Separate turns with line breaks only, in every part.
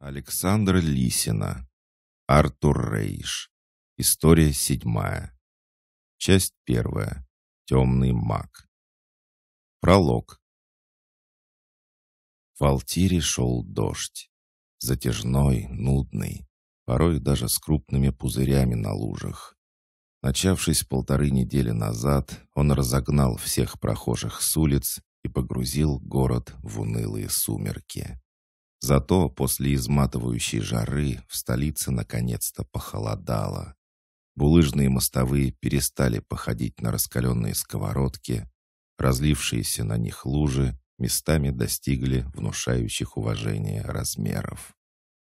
Александра Лисина. Артур Рейш. История седьмая. Часть первая. Темный маг. Пролог. В Алтире шел дождь. Затяжной, нудный, порой даже с крупными пузырями на лужах. Начавшись полторы недели назад, он разогнал всех прохожих с улиц и погрузил город в унылые сумерки. Зато после изматывающей жары в столице наконец-то похолодало. Булыжные мостовые перестали походить на раскаленные сковородки, разлившиеся на них лужи местами достигли внушающих уважения размеров.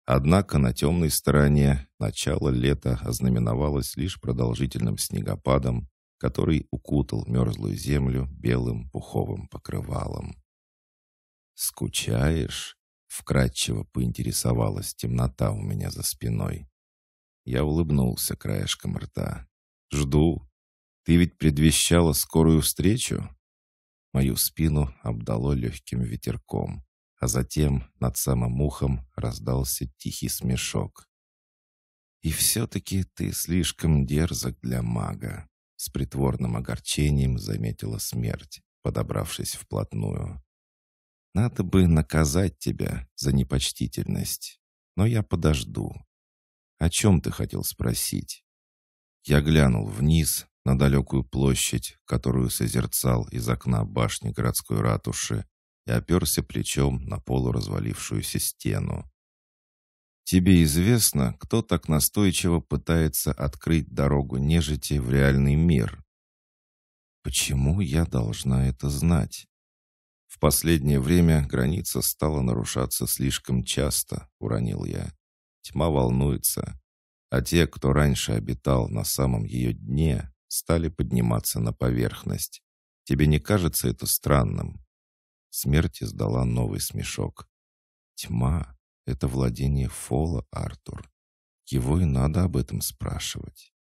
Однако на темной стороне начало лета ознаменовалось лишь продолжительным снегопадом, который укутал мерзлую землю белым пуховым покрывалом. «Скучаешь?» Вкратчиво поинтересовалась темнота у меня за спиной. Я улыбнулся краешком рта. «Жду. Ты ведь предвещала скорую встречу?» Мою спину обдало легким ветерком, а затем над самым ухом раздался тихий смешок. «И все-таки ты слишком дерзок для мага», — с притворным огорчением заметила смерть, подобравшись вплотную. Надо бы наказать тебя за непочтительность. Но я подожду. О чем ты хотел спросить? Я глянул вниз на далекую площадь, которую созерцал из окна башни городской ратуши, и оперся плечом на полуразвалившуюся стену. «Тебе известно, кто так настойчиво пытается открыть дорогу нежити в реальный мир?» «Почему я должна это знать?» В последнее время граница стала нарушаться слишком часто, уронил я. Тьма волнуется, а те, кто раньше обитал на самом ее дне, стали подниматься на поверхность. Тебе не кажется это странным?» Смерть издала новый смешок. «Тьма — это владение Фола, Артур. Его и надо об этом спрашивать.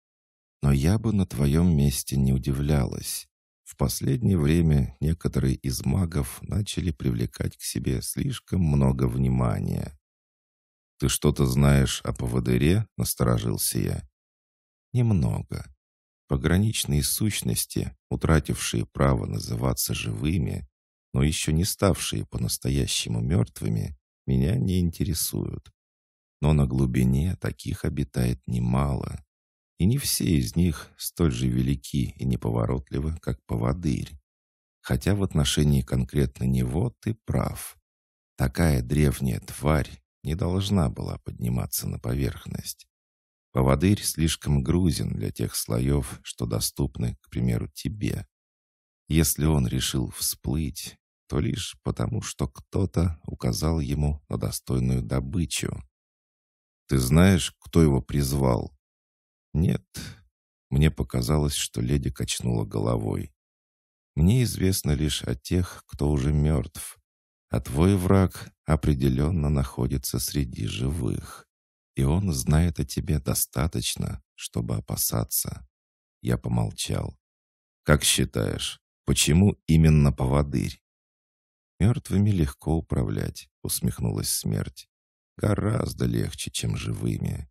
Но я бы на твоем месте не удивлялась. В последнее время некоторые из магов начали привлекать к себе слишком много внимания. «Ты что-то знаешь о поводыре?» — насторожился я. «Немного. Пограничные сущности, утратившие право называться живыми, но еще не ставшие по-настоящему мертвыми, меня не интересуют. Но на глубине таких обитает немало и не все из них столь же велики и неповоротливы, как поводырь. Хотя в отношении конкретно него ты прав. Такая древняя тварь не должна была подниматься на поверхность. Поводырь слишком грузен для тех слоев, что доступны, к примеру, тебе. Если он решил всплыть, то лишь потому, что кто-то указал ему на достойную добычу. «Ты знаешь, кто его призвал?» «Нет». Мне показалось, что леди качнула головой. «Мне известно лишь о тех, кто уже мертв. А твой враг определенно находится среди живых. И он знает о тебе достаточно, чтобы опасаться». Я помолчал. «Как считаешь, почему именно поводырь?» «Мертвыми легко управлять», — усмехнулась смерть. «Гораздо легче, чем живыми.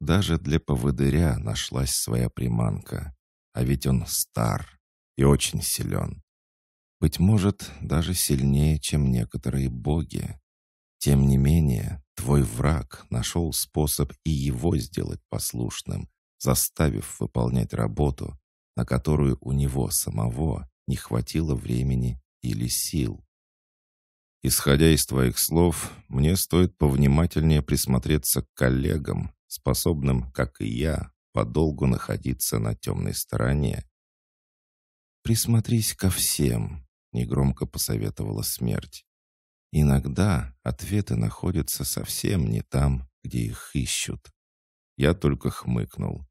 Даже для поводыря нашлась своя приманка. А ведь он стар и очень силен. Быть может, даже сильнее, чем некоторые боги. Тем не менее, твой враг нашел способ и его сделать послушным, заставив выполнять работу, на которую у него самого не хватило времени или сил. Исходя из твоих слов, мне стоит повнимательнее присмотреться к коллегам, способным, как и я, подолгу находиться на темной стороне. «Присмотрись ко всем», — негромко посоветовала смерть. «Иногда ответы находятся совсем не там, где их ищут». Я только хмыкнул.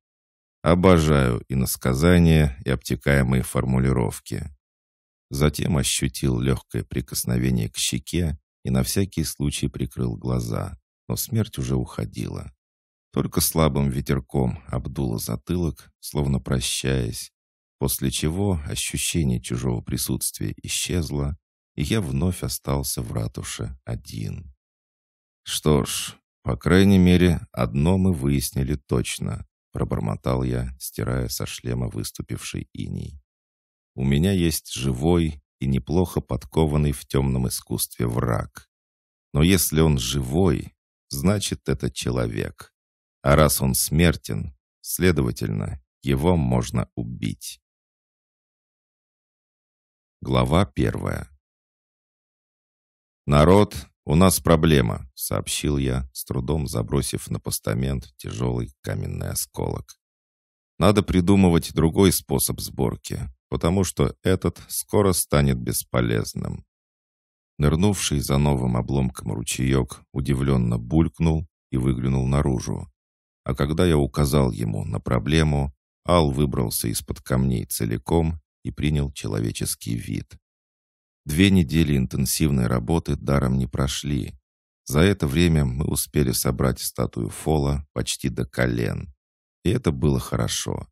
«Обожаю иносказания и обтекаемые формулировки». Затем ощутил легкое прикосновение к щеке и на всякий случай прикрыл глаза, но смерть уже уходила. Только слабым ветерком обдуло затылок, словно прощаясь, после чего ощущение чужого присутствия исчезло, и я вновь остался в ратуше один. «Что ж, по крайней мере, одно мы выяснили точно», пробормотал я, стирая со шлема выступивший иней. «У меня есть живой и неплохо подкованный в темном искусстве враг. Но если он живой, значит, это человек. А раз он смертен, следовательно, его можно убить. Глава первая. «Народ, у нас проблема», — сообщил я, с трудом забросив на постамент тяжелый каменный осколок. «Надо придумывать другой способ сборки, потому что этот скоро станет бесполезным». Нырнувший за новым обломком ручеек удивленно булькнул и выглянул наружу. А когда я указал ему на проблему, Ал выбрался из-под камней целиком и принял человеческий вид. Две недели интенсивной работы даром не прошли. За это время мы успели собрать статую Фола почти до колен. И это было хорошо.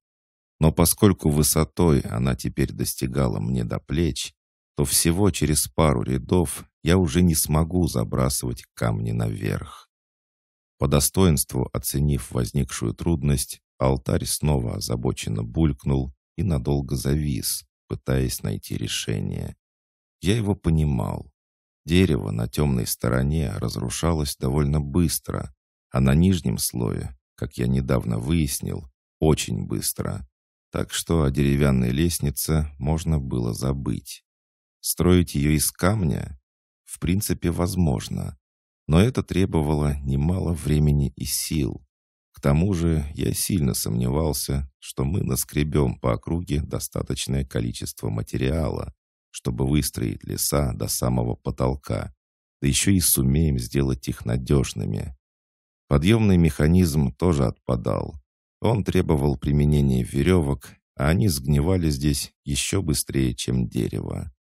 Но поскольку высотой она теперь достигала мне до плеч, то всего через пару рядов я уже не смогу забрасывать камни наверх. По достоинству оценив возникшую трудность, алтарь снова озабоченно булькнул и надолго завис, пытаясь найти решение. Я его понимал. Дерево на темной стороне разрушалось довольно быстро, а на нижнем слое, как я недавно выяснил, очень быстро. Так что о деревянной лестнице можно было забыть. Строить ее из камня? В принципе, возможно но это требовало немало времени и сил. К тому же я сильно сомневался, что мы наскребем по округе достаточное количество материала, чтобы выстроить леса до самого потолка, да еще и сумеем сделать их надежными. Подъемный механизм тоже отпадал. Он требовал применения веревок, а они сгнивали здесь еще быстрее, чем дерево.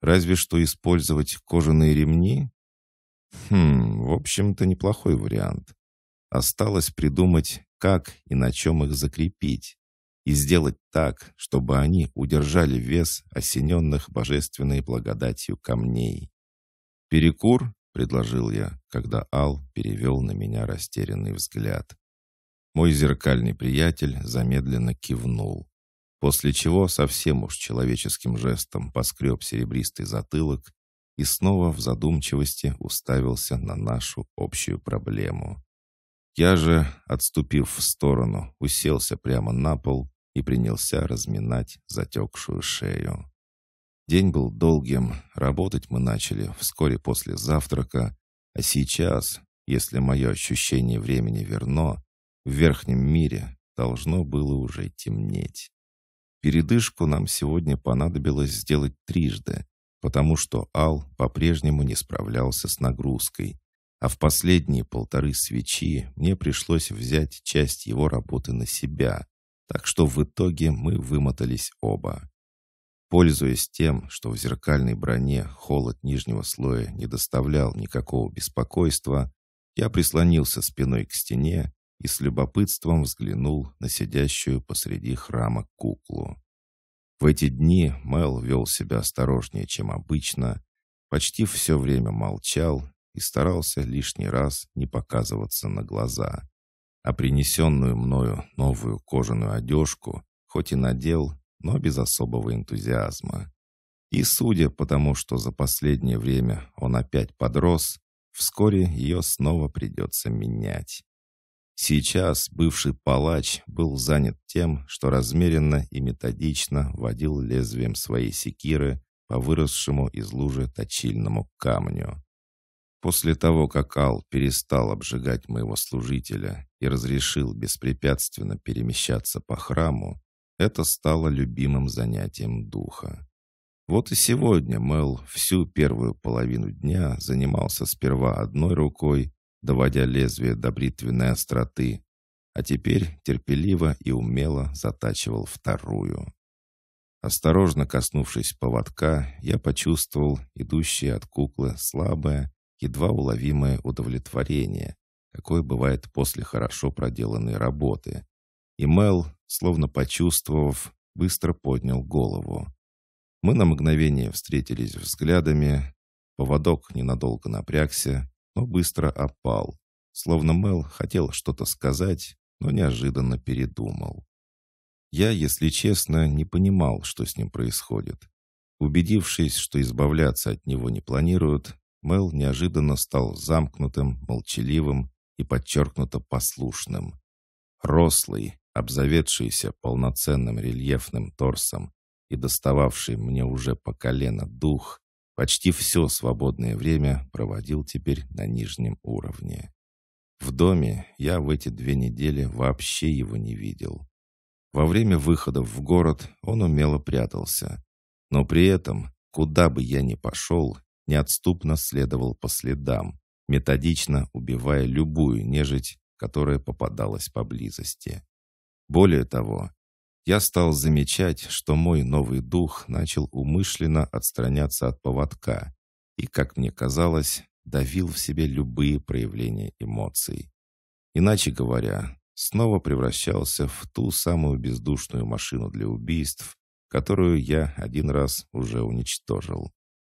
Разве что использовать кожаные ремни, Хм, в общем-то, неплохой вариант. Осталось придумать, как и на чем их закрепить, и сделать так, чтобы они удержали вес осененных божественной благодатью камней. «Перекур?» — предложил я, когда Ал перевел на меня растерянный взгляд. Мой зеркальный приятель замедленно кивнул, после чего совсем уж человеческим жестом поскреб серебристый затылок и снова в задумчивости уставился на нашу общую проблему. Я же, отступив в сторону, уселся прямо на пол и принялся разминать затекшую шею. День был долгим, работать мы начали вскоре после завтрака, а сейчас, если мое ощущение времени верно, в верхнем мире должно было уже темнеть. Передышку нам сегодня понадобилось сделать трижды, потому что Ал по-прежнему не справлялся с нагрузкой, а в последние полторы свечи мне пришлось взять часть его работы на себя, так что в итоге мы вымотались оба. Пользуясь тем, что в зеркальной броне холод нижнего слоя не доставлял никакого беспокойства, я прислонился спиной к стене и с любопытством взглянул на сидящую посреди храма куклу. В эти дни Мэл вел себя осторожнее, чем обычно, почти все время молчал и старался лишний раз не показываться на глаза. А принесенную мною новую кожаную одежку хоть и надел, но без особого энтузиазма. И судя по тому, что за последнее время он опять подрос, вскоре ее снова придется менять. Сейчас бывший палач был занят тем, что размеренно и методично водил лезвием своей секиры по выросшему из лужи точильному камню. После того, как Ал перестал обжигать моего служителя и разрешил беспрепятственно перемещаться по храму, это стало любимым занятием духа. Вот и сегодня Мел всю первую половину дня занимался сперва одной рукой, доводя лезвие до бритвенной остроты, а теперь терпеливо и умело затачивал вторую. Осторожно коснувшись поводка, я почувствовал идущее от куклы слабое, едва уловимое удовлетворение, какое бывает после хорошо проделанной работы. И Мел, словно почувствовав, быстро поднял голову. Мы на мгновение встретились взглядами, поводок ненадолго напрягся, но быстро опал. Словно Мел хотел что-то сказать, но неожиданно передумал. Я, если честно, не понимал, что с ним происходит. Убедившись, что избавляться от него не планируют, Мел неожиданно стал замкнутым, молчаливым и подчеркнуто послушным. Рослый, обзаведшийся полноценным рельефным торсом и достававший мне уже по колено дух, Почти все свободное время проводил теперь на нижнем уровне. В доме я в эти две недели вообще его не видел. Во время выходов в город он умело прятался. Но при этом, куда бы я ни пошел, неотступно следовал по следам, методично убивая любую нежить, которая попадалась поблизости. Более того, я стал замечать, что мой новый дух начал умышленно отстраняться от поводка и, как мне казалось, давил в себе любые проявления эмоций. Иначе говоря, снова превращался в ту самую бездушную машину для убийств, которую я один раз уже уничтожил.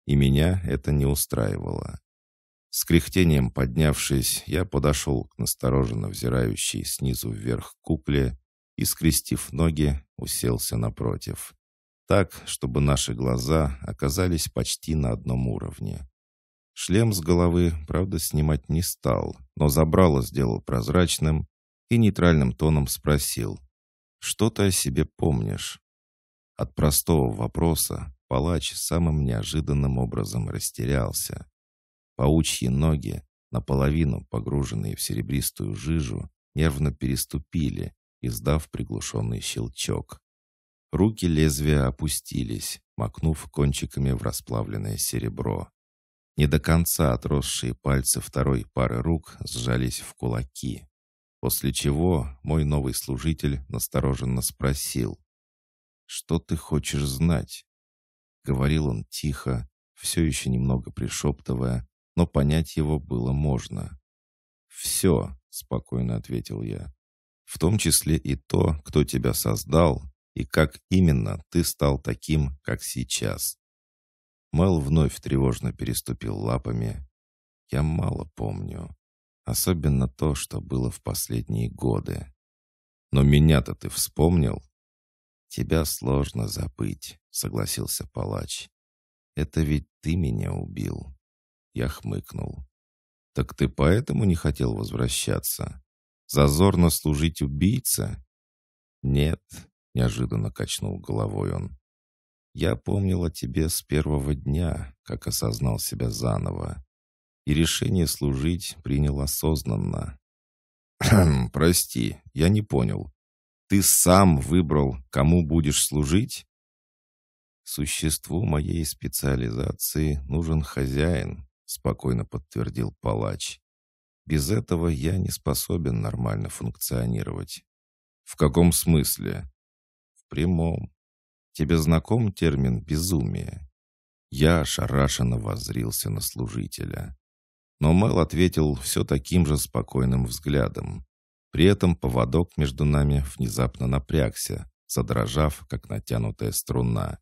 И меня это не устраивало. С кряхтением поднявшись, я подошел к настороженно взирающей снизу вверх кукле и, скрестив ноги, уселся напротив. Так, чтобы наши глаза оказались почти на одном уровне. Шлем с головы, правда, снимать не стал, но забрало сделал прозрачным и нейтральным тоном спросил. «Что ты о себе помнишь?» От простого вопроса палач самым неожиданным образом растерялся. Паучьи ноги, наполовину погруженные в серебристую жижу, нервно переступили, издав приглушенный щелчок. Руки лезвия опустились, макнув кончиками в расплавленное серебро. Не до конца отросшие пальцы второй пары рук сжались в кулаки. После чего мой новый служитель настороженно спросил. «Что ты хочешь знать?» Говорил он тихо, все еще немного пришептывая, но понять его было можно. «Все», — спокойно ответил я в том числе и то, кто тебя создал, и как именно ты стал таким, как сейчас. Мел вновь тревожно переступил лапами. Я мало помню, особенно то, что было в последние годы. Но меня-то ты вспомнил? Тебя сложно забыть, согласился палач. Это ведь ты меня убил. Я хмыкнул. Так ты поэтому не хотел возвращаться? Зазорно служить убийца? Нет, неожиданно качнул головой он. Я помнил о тебе с первого дня, как осознал себя заново. И решение служить принял осознанно. прости, я не понял. Ты сам выбрал, кому будешь служить? Существу моей специализации нужен хозяин, спокойно подтвердил палач. Без этого я не способен нормально функционировать. В каком смысле? В прямом. Тебе знаком термин «безумие»?» Я ошарашенно воззрился на служителя. Но Мэл ответил все таким же спокойным взглядом. При этом поводок между нами внезапно напрягся, задрожав, как натянутая струна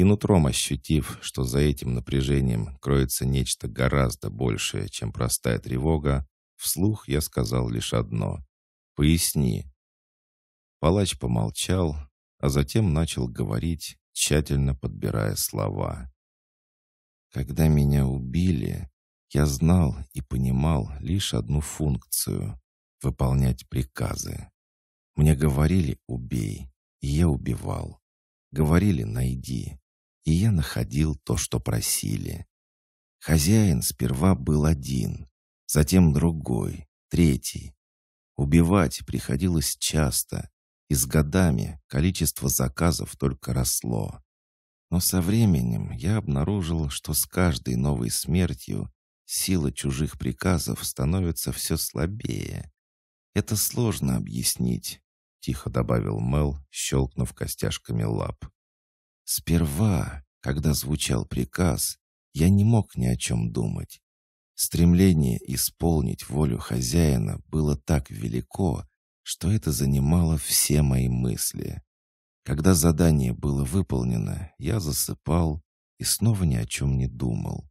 и нутром ощутив, что за этим напряжением кроется нечто гораздо большее, чем простая тревога, вслух я сказал лишь одно «Поясни». Палач помолчал, а затем начал говорить, тщательно подбирая слова. «Когда меня убили, я знал и понимал лишь одну функцию — выполнять приказы. Мне говорили «убей», и я убивал. Говорили «найди» и я находил то, что просили. Хозяин сперва был один, затем другой, третий. Убивать приходилось часто, и с годами количество заказов только росло. Но со временем я обнаружил, что с каждой новой смертью сила чужих приказов становится все слабее. «Это сложно объяснить», — тихо добавил Мел, щелкнув костяшками лап. Сперва, когда звучал приказ, я не мог ни о чем думать. Стремление исполнить волю хозяина было так велико, что это занимало все мои мысли. Когда задание было выполнено, я засыпал и снова ни о чем не думал.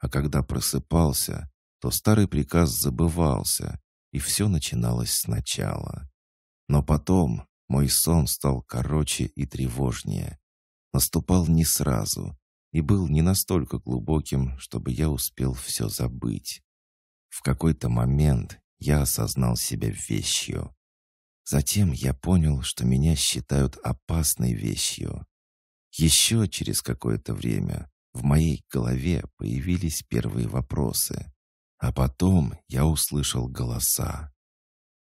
А когда просыпался, то старый приказ забывался, и все начиналось сначала. Но потом мой сон стал короче и тревожнее наступал не сразу и был не настолько глубоким, чтобы я успел все забыть. В какой-то момент я осознал себя вещью. Затем я понял, что меня считают опасной вещью. Еще через какое-то время в моей голове появились первые вопросы. А потом я услышал голоса.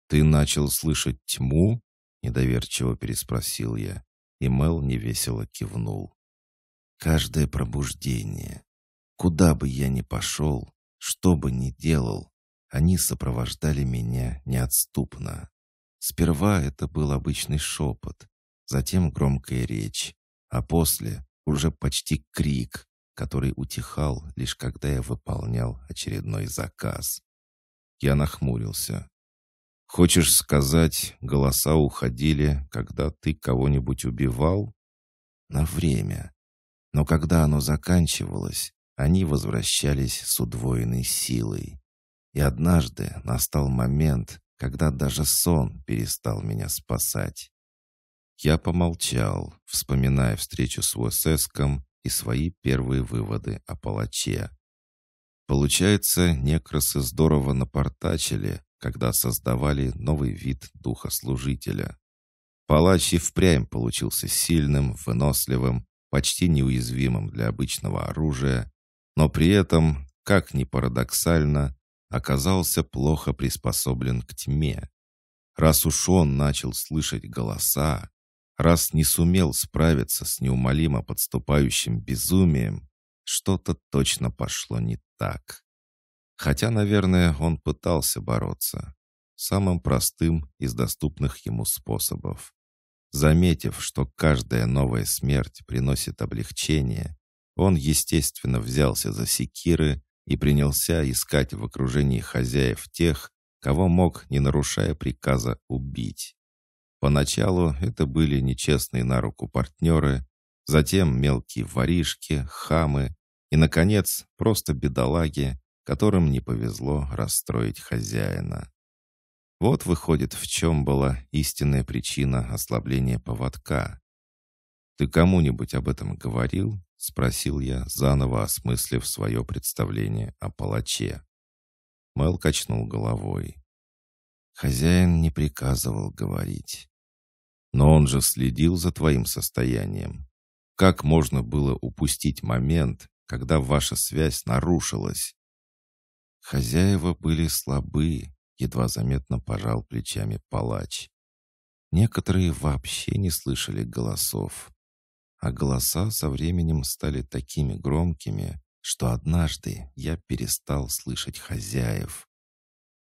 «Ты начал слышать тьму?» — недоверчиво переспросил я. И Мел невесело кивнул. Каждое пробуждение. Куда бы я ни пошел, что бы ни делал, они сопровождали меня неотступно. Сперва это был обычный шепот, затем громкая речь, а после уже почти крик, который утихал лишь когда я выполнял очередной заказ. Я нахмурился. Хочешь сказать, голоса уходили, когда ты кого-нибудь убивал? На время. Но когда оно заканчивалось, они возвращались с удвоенной силой. И однажды настал момент, когда даже сон перестал меня спасать. Я помолчал, вспоминая встречу с Уэсэском и свои первые выводы о палаче. Получается, некрасы здорово напортачили, когда создавали новый вид духослужителя. Палач и впрямь получился сильным, выносливым, почти неуязвимым для обычного оружия, но при этом, как ни парадоксально, оказался плохо приспособлен к тьме. Раз уж он начал слышать голоса, раз не сумел справиться с неумолимо подступающим безумием, что-то точно пошло не так. Хотя, наверное, он пытался бороться. Самым простым из доступных ему способов. Заметив, что каждая новая смерть приносит облегчение, он, естественно, взялся за секиры и принялся искать в окружении хозяев тех, кого мог, не нарушая приказа, убить. Поначалу это были нечестные на руку партнеры, затем мелкие воришки, хамы и, наконец, просто бедолаги, которым не повезло расстроить хозяина. Вот выходит, в чем была истинная причина ослабления поводка. «Ты кому-нибудь об этом говорил?» — спросил я, заново осмыслив свое представление о палаче. Мел качнул головой. Хозяин не приказывал говорить. «Но он же следил за твоим состоянием. Как можно было упустить момент, когда ваша связь нарушилась?» Хозяева были слабы, едва заметно пожал плечами палач. Некоторые вообще не слышали голосов. А голоса со временем стали такими громкими, что однажды я перестал слышать хозяев.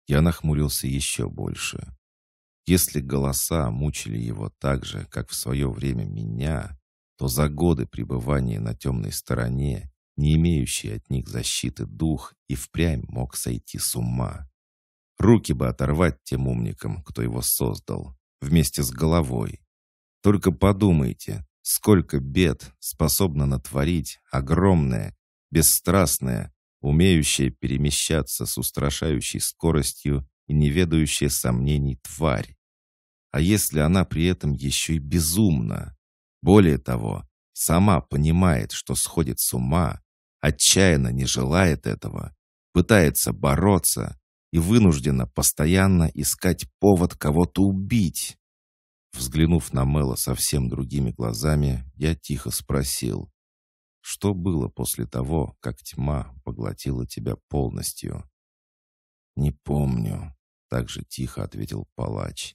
Я нахмурился еще больше. Если голоса мучили его так же, как в свое время меня, то за годы пребывания на темной стороне не имеющий от них защиты дух, и впрямь мог сойти с ума. Руки бы оторвать тем умникам, кто его создал, вместе с головой. Только подумайте, сколько бед способна натворить огромная, бесстрастная, умеющая перемещаться с устрашающей скоростью и неведающая сомнений тварь. А если она при этом еще и безумна? Более того, сама понимает, что сходит с ума, отчаянно не желает этого, пытается бороться и вынуждена постоянно искать повод кого-то убить. Взглянув на Мэла совсем другими глазами, я тихо спросил, что было после того, как тьма поглотила тебя полностью? «Не помню», — так же тихо ответил палач.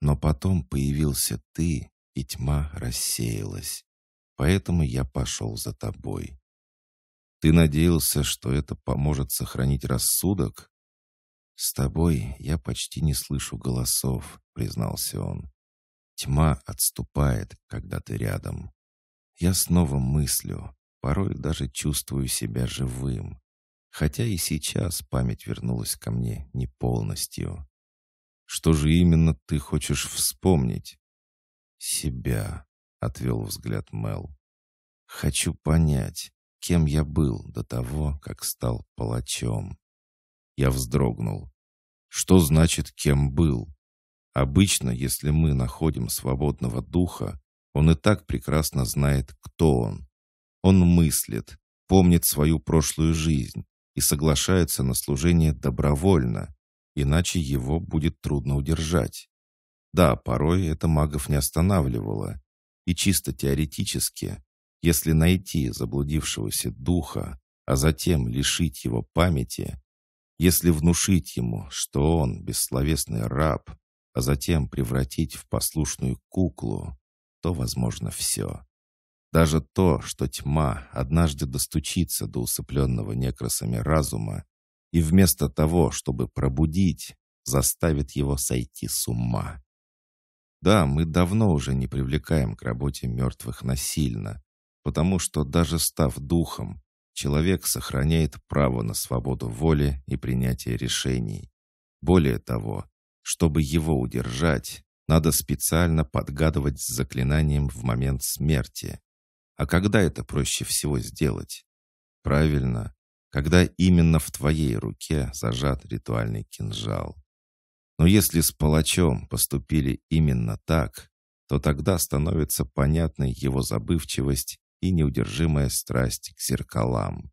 «Но потом появился ты, и тьма рассеялась. Поэтому я пошел за тобой. Ты надеялся, что это поможет сохранить рассудок? С тобой я почти не слышу голосов, признался он. Тьма отступает, когда ты рядом. Я снова мыслю, порой даже чувствую себя живым. Хотя и сейчас память вернулась ко мне не полностью. Что же именно ты хочешь вспомнить? Себя, отвел взгляд Мел. Хочу понять, кем я был до того, как стал палачом. Я вздрогнул. Что значит «кем был»? Обычно, если мы находим свободного духа, он и так прекрасно знает, кто он. Он мыслит, помнит свою прошлую жизнь и соглашается на служение добровольно, иначе его будет трудно удержать. Да, порой это магов не останавливало. И чисто теоретически если найти заблудившегося духа, а затем лишить его памяти, если внушить ему, что он бессловесный раб, а затем превратить в послушную куклу, то возможно все. Даже то, что тьма однажды достучится до усыпленного некрасами разума и вместо того, чтобы пробудить, заставит его сойти с ума. Да, мы давно уже не привлекаем к работе мертвых насильно, потому что даже став духом, человек сохраняет право на свободу воли и принятие решений. Более того, чтобы его удержать, надо специально подгадывать с заклинанием в момент смерти. А когда это проще всего сделать? Правильно, когда именно в твоей руке зажат ритуальный кинжал. Но если с палачом поступили именно так, то тогда становится понятной его забывчивость и неудержимая страсть к зеркалам.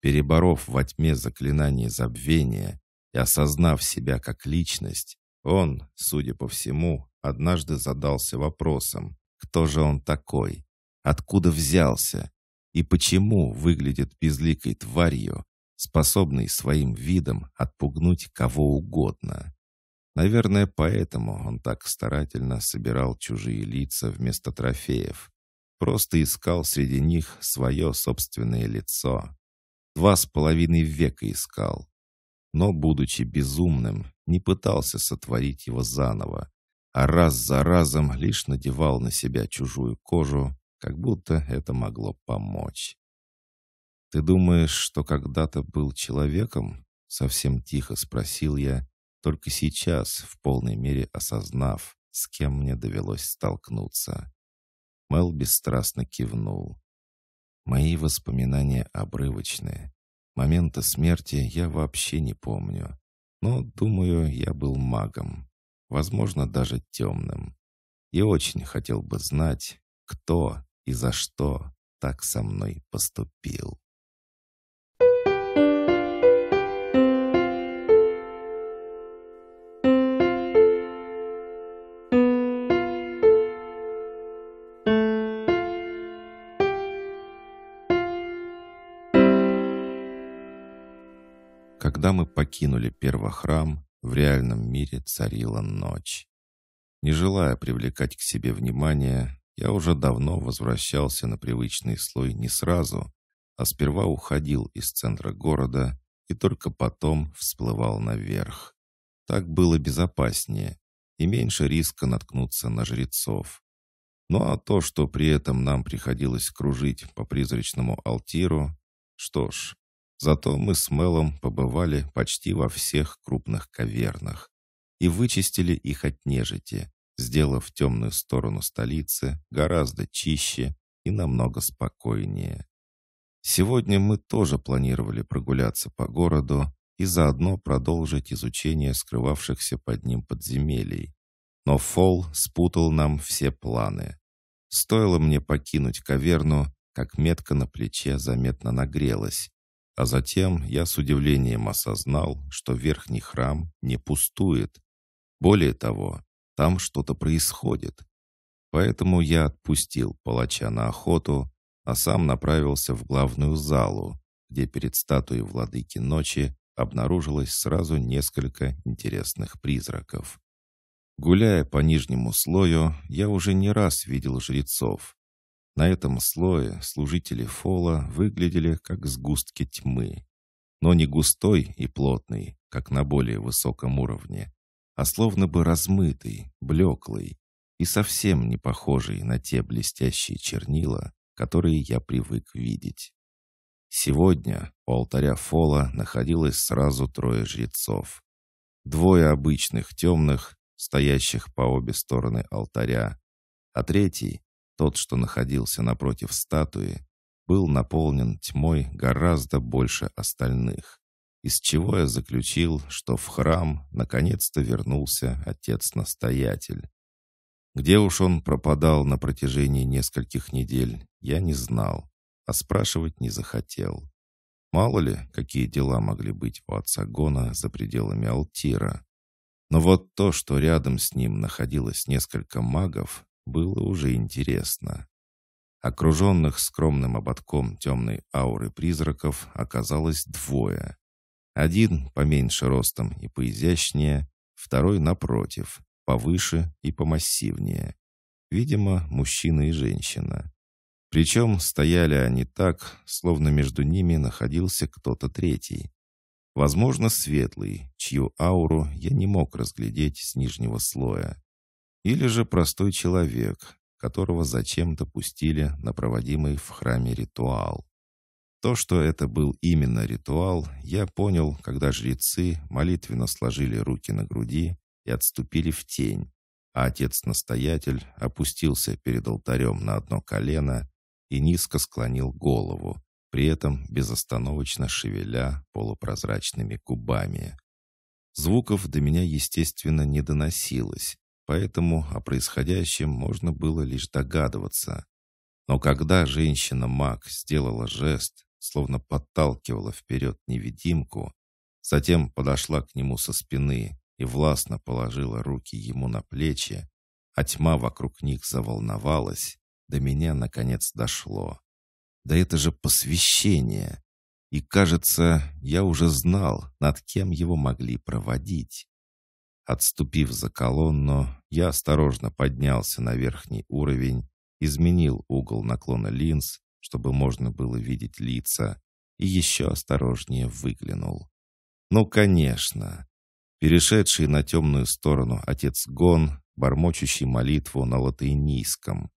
Переборов во тьме заклинание забвения и осознав себя как личность, он, судя по всему, однажды задался вопросом, кто же он такой, откуда взялся и почему выглядит безликой тварью, способной своим видом отпугнуть кого угодно. Наверное, поэтому он так старательно собирал чужие лица вместо трофеев, Просто искал среди них свое собственное лицо. Два с половиной века искал. Но, будучи безумным, не пытался сотворить его заново, а раз за разом лишь надевал на себя чужую кожу, как будто это могло помочь. «Ты думаешь, что когда-то был человеком?» — совсем тихо спросил я, только сейчас, в полной мере осознав, с кем мне довелось столкнуться. Мел бесстрастно кивнул. «Мои воспоминания обрывочные. Момента смерти я вообще не помню. Но, думаю, я был магом. Возможно, даже темным. И очень хотел бы знать, кто и за что так со мной поступил». Когда мы покинули первохрам, в реальном мире царила ночь. Не желая привлекать к себе внимания, я уже давно возвращался на привычный слой не сразу, а сперва уходил из центра города и только потом всплывал наверх. Так было безопаснее и меньше риска наткнуться на жрецов. Ну а то, что при этом нам приходилось кружить по призрачному алтиру, что ж, Зато мы с Мелом побывали почти во всех крупных кавернах и вычистили их от нежити, сделав темную сторону столицы гораздо чище и намного спокойнее. Сегодня мы тоже планировали прогуляться по городу и заодно продолжить изучение скрывавшихся под ним подземелий. Но Фол спутал нам все планы. Стоило мне покинуть каверну, как метка на плече заметно нагрелась, а затем я с удивлением осознал, что верхний храм не пустует. Более того, там что-то происходит. Поэтому я отпустил палача на охоту, а сам направился в главную залу, где перед статуей владыки ночи обнаружилось сразу несколько интересных призраков. Гуляя по нижнему слою, я уже не раз видел жрецов, на этом слое служители фола выглядели как сгустки тьмы, но не густой и плотный, как на более высоком уровне, а словно бы размытый, блеклый и совсем не похожий на те блестящие чернила, которые я привык видеть. Сегодня у алтаря Фола находилось сразу трое жрецов. Двое обычных темных, стоящих по обе стороны алтаря, а третий, тот, что находился напротив статуи, был наполнен тьмой гораздо больше остальных, из чего я заключил, что в храм наконец-то вернулся отец-настоятель. Где уж он пропадал на протяжении нескольких недель, я не знал, а спрашивать не захотел. Мало ли, какие дела могли быть у отца Гона за пределами Алтира. Но вот то, что рядом с ним находилось несколько магов, было уже интересно. Окруженных скромным ободком темной ауры призраков оказалось двое. Один поменьше ростом и поизящнее, второй напротив, повыше и помассивнее. Видимо, мужчина и женщина. Причем стояли они так, словно между ними находился кто-то третий. Возможно, светлый, чью ауру я не мог разглядеть с нижнего слоя. Или же простой человек, которого зачем-то пустили на проводимый в храме ритуал. То, что это был именно ритуал, я понял, когда жрецы молитвенно сложили руки на груди и отступили в тень, а отец-настоятель опустился перед алтарем на одно колено и низко склонил голову, при этом безостановочно шевеля полупрозрачными кубами. Звуков до меня, естественно, не доносилось, поэтому о происходящем можно было лишь догадываться. Но когда женщина-маг сделала жест, словно подталкивала вперед невидимку, затем подошла к нему со спины и властно положила руки ему на плечи, а тьма вокруг них заволновалась, до меня наконец дошло. Да это же посвящение! И, кажется, я уже знал, над кем его могли проводить. Отступив за колонну, я осторожно поднялся на верхний уровень, изменил угол наклона линз, чтобы можно было видеть лица, и еще осторожнее выглянул. Ну, конечно. Перешедший на темную сторону отец Гон, бормочущий молитву на латынийском.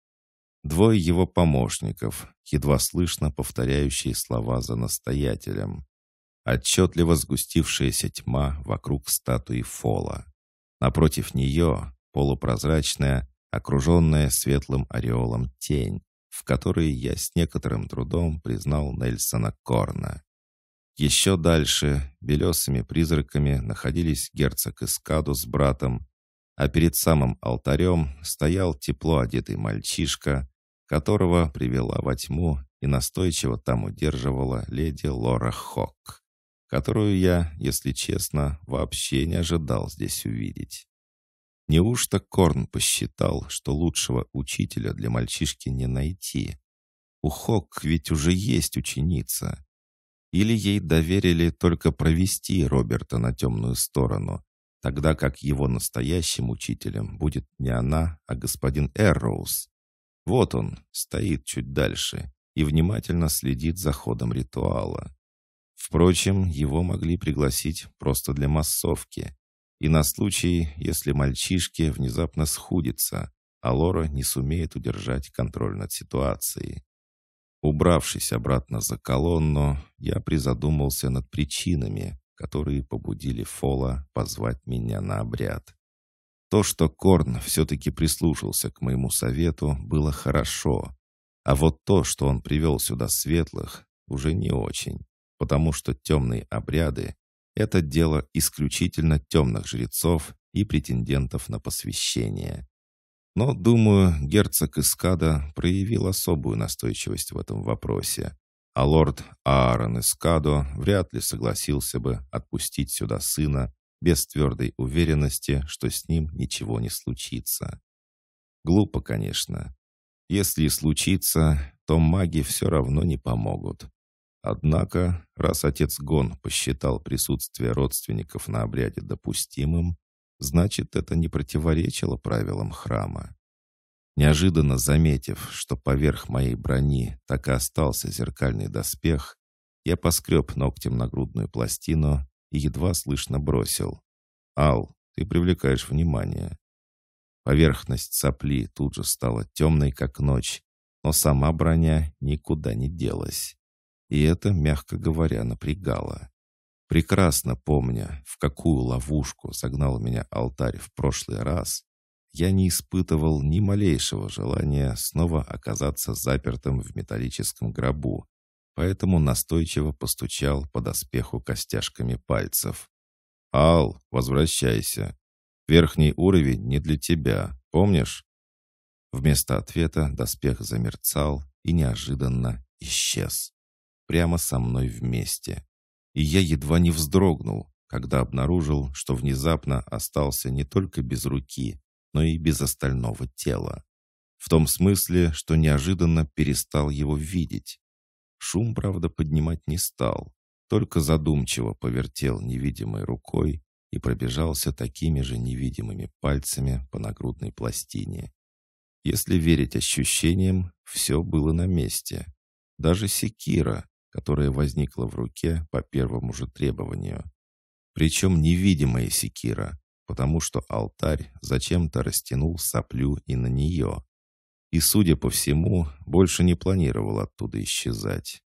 Двое его помощников, едва слышно повторяющие слова за настоятелем. Отчетливо сгустившаяся тьма вокруг статуи Фола. Напротив нее полупрозрачная, окруженная светлым ореолом тень, в которой я с некоторым трудом признал Нельсона Корна. Еще дальше белесыми призраками находились герцог Искаду с братом, а перед самым алтарем стоял тепло одетый мальчишка, которого привела во тьму и настойчиво там удерживала леди Лора Хок которую я, если честно, вообще не ожидал здесь увидеть. Неужто Корн посчитал, что лучшего учителя для мальчишки не найти? У Хок ведь уже есть ученица. Или ей доверили только провести Роберта на темную сторону, тогда как его настоящим учителем будет не она, а господин Эрроуз. Вот он, стоит чуть дальше и внимательно следит за ходом ритуала. Впрочем, его могли пригласить просто для массовки. И на случай, если мальчишки внезапно схудятся, а Лора не сумеет удержать контроль над ситуацией. Убравшись обратно за колонну, я призадумался над причинами, которые побудили Фола позвать меня на обряд. То, что Корн все-таки прислушался к моему совету, было хорошо. А вот то, что он привел сюда светлых, уже не очень потому что темные обряды — это дело исключительно темных жрецов и претендентов на посвящение. Но, думаю, герцог Искада проявил особую настойчивость в этом вопросе, а лорд Аарон Искадо вряд ли согласился бы отпустить сюда сына без твердой уверенности, что с ним ничего не случится. Глупо, конечно. Если и случится, то маги все равно не помогут. Однако, раз отец Гон посчитал присутствие родственников на обряде допустимым, значит, это не противоречило правилам храма. Неожиданно заметив, что поверх моей брони так и остался зеркальный доспех, я поскреб ногтем на грудную пластину и едва слышно бросил. «Ал, ты привлекаешь внимание». Поверхность сопли тут же стала темной, как ночь, но сама броня никуда не делась и это, мягко говоря, напрягало. Прекрасно помня, в какую ловушку загнал меня алтарь в прошлый раз, я не испытывал ни малейшего желания снова оказаться запертым в металлическом гробу, поэтому настойчиво постучал по доспеху костяшками пальцев. «Ал, возвращайся. Верхний уровень не для тебя, помнишь?» Вместо ответа доспех замерцал и неожиданно исчез прямо со мной вместе. И я едва не вздрогнул, когда обнаружил, что внезапно остался не только без руки, но и без остального тела. В том смысле, что неожиданно перестал его видеть. Шум, правда, поднимать не стал, только задумчиво повертел невидимой рукой и пробежался такими же невидимыми пальцами по нагрудной пластине. Если верить ощущениям, все было на месте. Даже секира, которая возникла в руке по первому же требованию. Причем невидимая секира, потому что алтарь зачем-то растянул соплю и на нее. И, судя по всему, больше не планировал оттуда исчезать.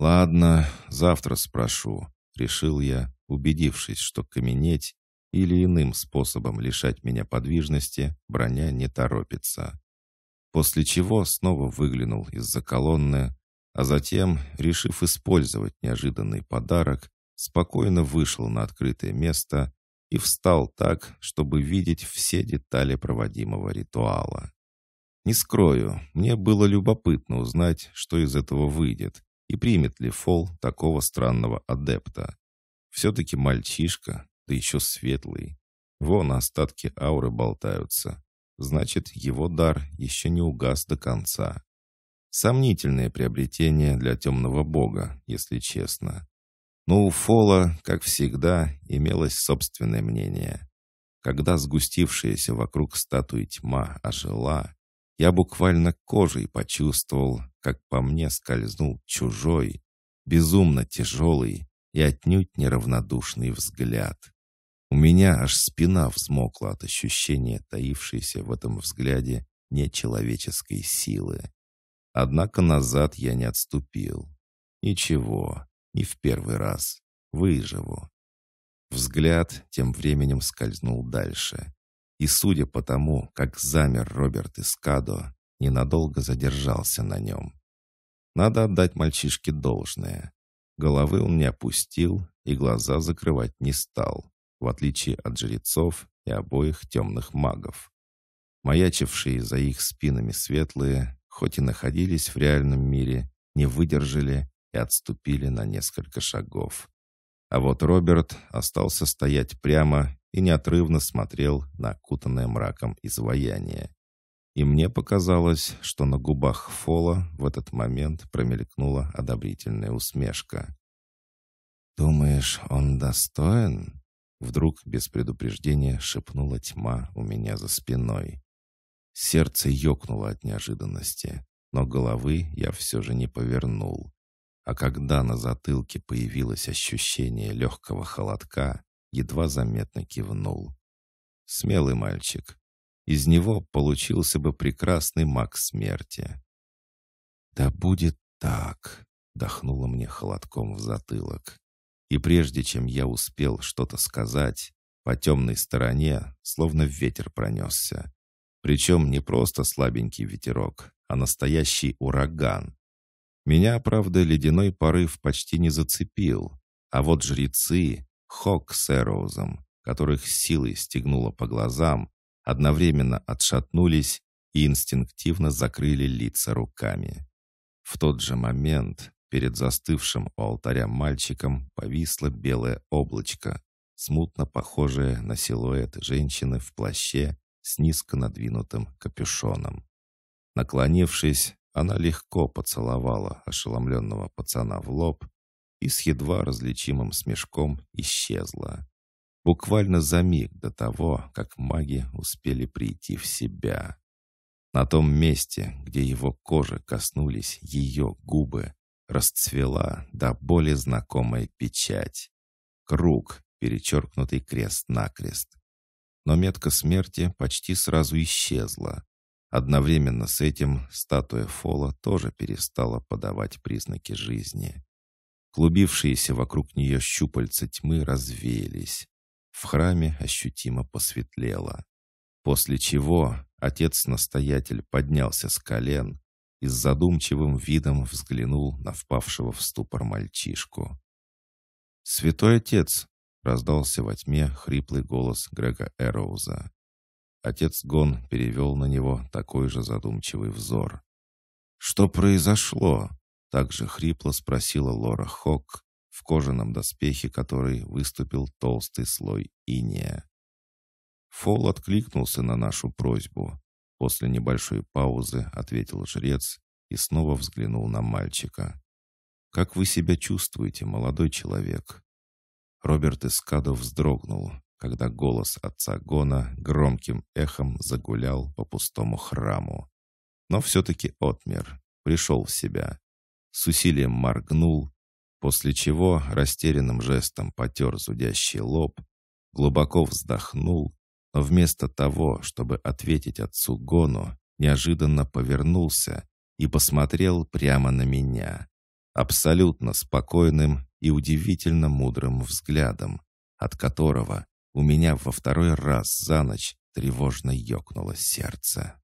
«Ладно, завтра спрошу», — решил я, убедившись, что каменеть или иным способом лишать меня подвижности броня не торопится. После чего снова выглянул из-за колонны, а затем, решив использовать неожиданный подарок, спокойно вышел на открытое место и встал так, чтобы видеть все детали проводимого ритуала. Не скрою, мне было любопытно узнать, что из этого выйдет, и примет ли Фол такого странного адепта. Все-таки мальчишка, да еще светлый. Вон остатки ауры болтаются. Значит, его дар еще не угас до конца. Сомнительное приобретение для темного бога, если честно. Но у Фола, как всегда, имелось собственное мнение. Когда сгустившаяся вокруг статуи тьма ожила, я буквально кожей почувствовал, как по мне скользнул чужой, безумно тяжелый и отнюдь неравнодушный взгляд. У меня аж спина взмокла от ощущения таившейся в этом взгляде нечеловеческой силы. Однако назад я не отступил. Ничего, не в первый раз. Выживу. Взгляд тем временем скользнул дальше. И судя по тому, как замер Роберт Искадо, ненадолго задержался на нем. Надо отдать мальчишке должное. Головы он не опустил и глаза закрывать не стал, в отличие от жрецов и обоих темных магов. Маячившие за их спинами светлые хоть и находились в реальном мире, не выдержали и отступили на несколько шагов. А вот Роберт остался стоять прямо и неотрывно смотрел на окутанное мраком изваяние. И мне показалось, что на губах Фола в этот момент промелькнула одобрительная усмешка. «Думаешь, он достоин?» Вдруг без предупреждения шепнула тьма у меня за спиной. Сердце ёкнуло от неожиданности, но головы я все же не повернул. А когда на затылке появилось ощущение легкого холодка, едва заметно кивнул. Смелый мальчик. Из него получился бы прекрасный маг смерти. «Да будет так!» — дохнуло мне холодком в затылок. И прежде чем я успел что-то сказать, по темной стороне, словно ветер пронёсся. Причем не просто слабенький ветерок, а настоящий ураган. Меня, правда, ледяной порыв почти не зацепил. А вот жрецы, Хок с Эроузом, которых силой стегнуло по глазам, одновременно отшатнулись и инстинктивно закрыли лица руками. В тот же момент перед застывшим у алтаря мальчиком повисло белое облачко, смутно похожее на силуэт женщины в плаще с низко надвинутым капюшоном. Наклонившись, она легко поцеловала ошеломленного пацана в лоб и с едва различимым смешком исчезла. Буквально за миг до того, как маги успели прийти в себя. На том месте, где его кожи коснулись ее губы, расцвела до боли знакомая печать. Круг, перечеркнутый крест-накрест но метка смерти почти сразу исчезла. Одновременно с этим статуя Фола тоже перестала подавать признаки жизни. Клубившиеся вокруг нее щупальца тьмы развеялись. В храме ощутимо посветлело. После чего отец-настоятель поднялся с колен и с задумчивым видом взглянул на впавшего в ступор мальчишку. «Святой отец, Раздался во тьме хриплый голос Грега Эроуза. Отец Гон перевел на него такой же задумчивый взор. «Что произошло?» — также хрипло спросила Лора Хок, в кожаном доспехе которой выступил толстый слой иния. Фол откликнулся на нашу просьбу. После небольшой паузы ответил жрец и снова взглянул на мальчика. «Как вы себя чувствуете, молодой человек?» Роберт Искадо вздрогнул, когда голос отца Гона громким эхом загулял по пустому храму. Но все-таки отмер, пришел в себя. С усилием моргнул, после чего растерянным жестом потер зудящий лоб, глубоко вздохнул, но вместо того, чтобы ответить отцу Гону, неожиданно повернулся и посмотрел прямо на меня. Абсолютно спокойным и удивительно мудрым взглядом, от которого у меня во второй раз за ночь тревожно ёкнуло сердце.